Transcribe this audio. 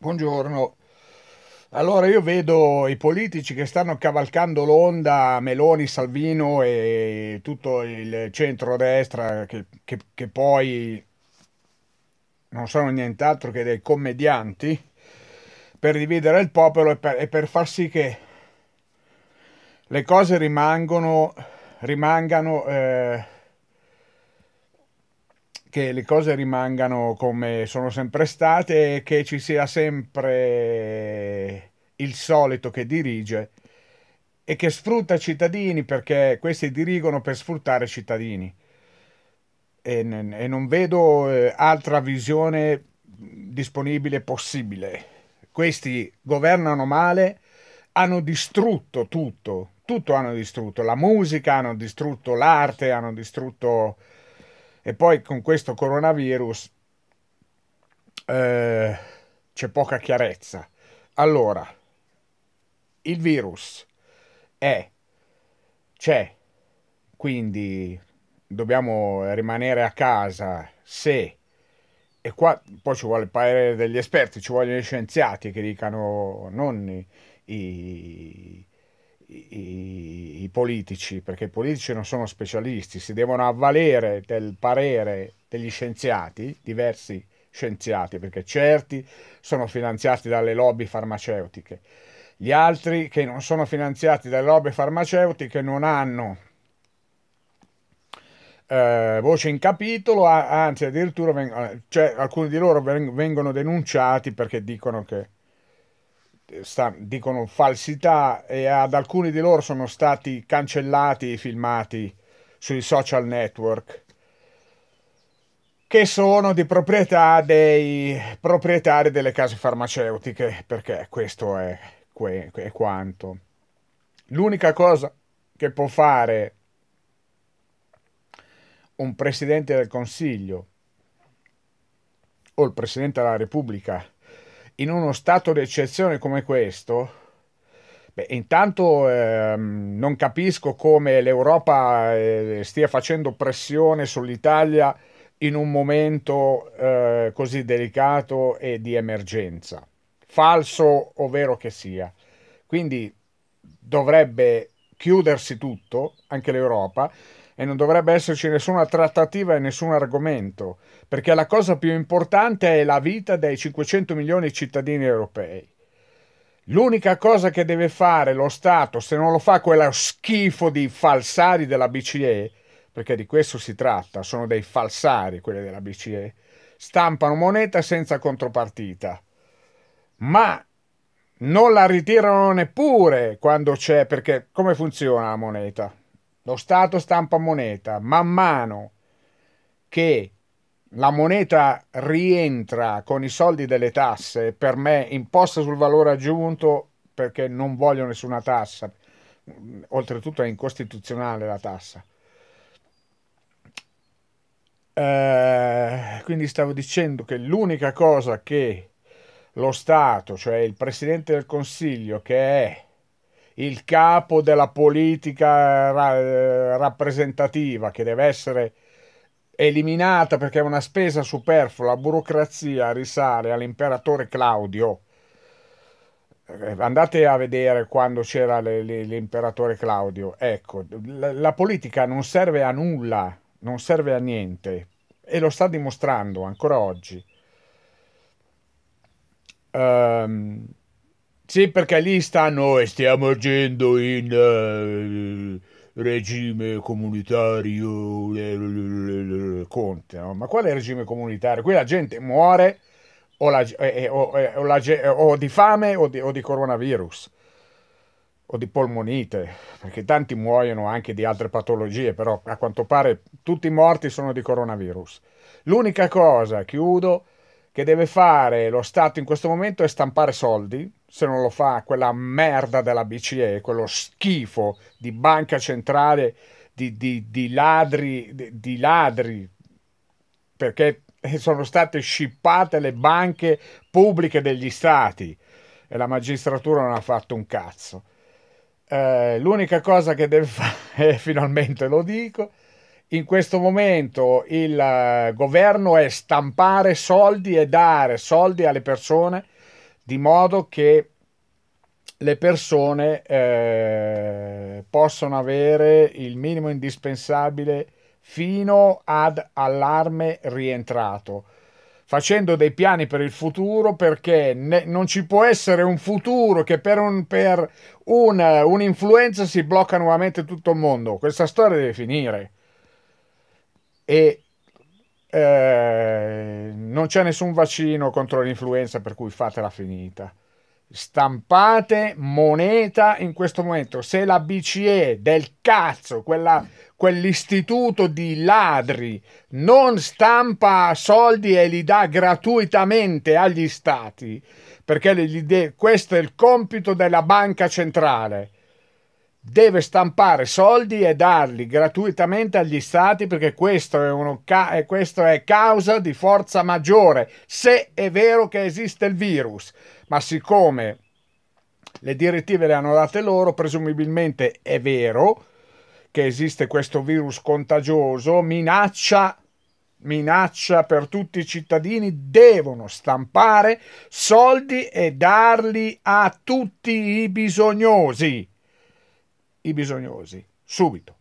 Buongiorno. Allora io vedo i politici che stanno cavalcando l'onda, Meloni, Salvino e tutto il centrodestra che, che, che poi non sono nient'altro che dei commedianti per dividere il popolo e per, e per far sì che le cose rimangono, rimangano eh, che le cose rimangano come sono sempre state e che ci sia sempre il solito che dirige e che sfrutta i cittadini perché questi dirigono per sfruttare i cittadini. E, e non vedo eh, altra visione disponibile possibile. Questi governano male, hanno distrutto tutto, tutto hanno distrutto, la musica hanno distrutto, l'arte hanno distrutto e poi con questo coronavirus eh, c'è poca chiarezza. Allora, il virus è, c'è, quindi dobbiamo rimanere a casa se e qua poi ci vuole il parere degli esperti, ci vogliono gli scienziati che dicano non i, i i, i, politici, perché i politici non sono specialisti, si devono avvalere del parere degli scienziati, diversi scienziati, perché certi sono finanziati dalle lobby farmaceutiche, gli altri che non sono finanziati dalle lobby farmaceutiche non hanno eh, voce in capitolo, anzi addirittura vengono, cioè, alcuni di loro vengono denunciati perché dicono che sta, dicono falsità e ad alcuni di loro sono stati cancellati i filmati sui social network che sono di proprietà dei proprietari delle case farmaceutiche, perché questo è, que, è quanto. L'unica cosa che può fare un presidente del Consiglio o il presidente della Repubblica in uno stato d'eccezione come questo, Beh, intanto ehm, non capisco come l'Europa eh, stia facendo pressione sull'Italia in un momento eh, così delicato e di emergenza, falso o vero che sia. Quindi dovrebbe chiudersi tutto, anche l'Europa, e non dovrebbe esserci nessuna trattativa e nessun argomento, perché la cosa più importante è la vita dei 500 milioni di cittadini europei. L'unica cosa che deve fare lo Stato, se non lo fa quello schifo di falsari della BCE, perché di questo si tratta, sono dei falsari quelli della BCE, stampano moneta senza contropartita. Ma non la ritirano neppure quando c'è, perché come funziona la moneta? Lo Stato stampa moneta. Man mano che la moneta rientra con i soldi delle tasse, per me imposta sul valore aggiunto perché non voglio nessuna tassa. Oltretutto è incostituzionale la tassa. Eh, quindi stavo dicendo che l'unica cosa che lo Stato, cioè il Presidente del Consiglio, che è il capo della politica eh, ra eh, rappresentativa che deve essere eliminata perché è una spesa superflua, la burocrazia risale all'imperatore Claudio. Eh, andate a vedere quando c'era l'imperatore Claudio. Ecco, la, la politica non serve a nulla, non serve a niente e lo sta dimostrando ancora oggi. Um, sì, perché lì stanno e stiamo agendo in eh, regime comunitario eh, Conte, no? Ma quale regime comunitario? Qui la gente muore o, la, eh, eh o, eh, o, la, o di fame o di, o di coronavirus o di polmonite, perché tanti muoiono anche di altre patologie, però a quanto pare tutti i morti sono di coronavirus. L'unica cosa, chiudo, che deve fare lo Stato in questo momento è stampare soldi, se non lo fa quella merda della BCE, quello schifo di banca centrale, di, di, di ladri, di, di ladri, perché sono state scippate le banche pubbliche degli stati e la magistratura non ha fatto un cazzo. Eh, l'unica cosa che deve fare, finalmente lo dico, in questo momento il eh, governo è stampare soldi e dare soldi alle persone di modo che le persone eh, possano avere il minimo indispensabile fino ad allarme rientrato facendo dei piani per il futuro perché ne, non ci può essere un futuro che per, un, per un, eh, un'influenza si blocca nuovamente tutto il mondo questa storia deve finire e eh, non c'è nessun vaccino contro l'influenza, per cui fatela finita. Stampate moneta in questo momento. Se la BCE del cazzo, quella, quell'istituto di ladri, non stampa soldi e li dà gratuitamente agli stati, perché de- questo è il compito della banca centrale deve stampare soldi e darli gratuitamente agli stati perché questo è, uno, ca- eh, questo è causa di forza maggiore se è vero che esiste il virus ma siccome le direttive le hanno date loro presumibilmente è vero che esiste questo virus contagioso minaccia minaccia per tutti i cittadini devono stampare soldi e darli a tutti i bisognosi i bisognosi, subito.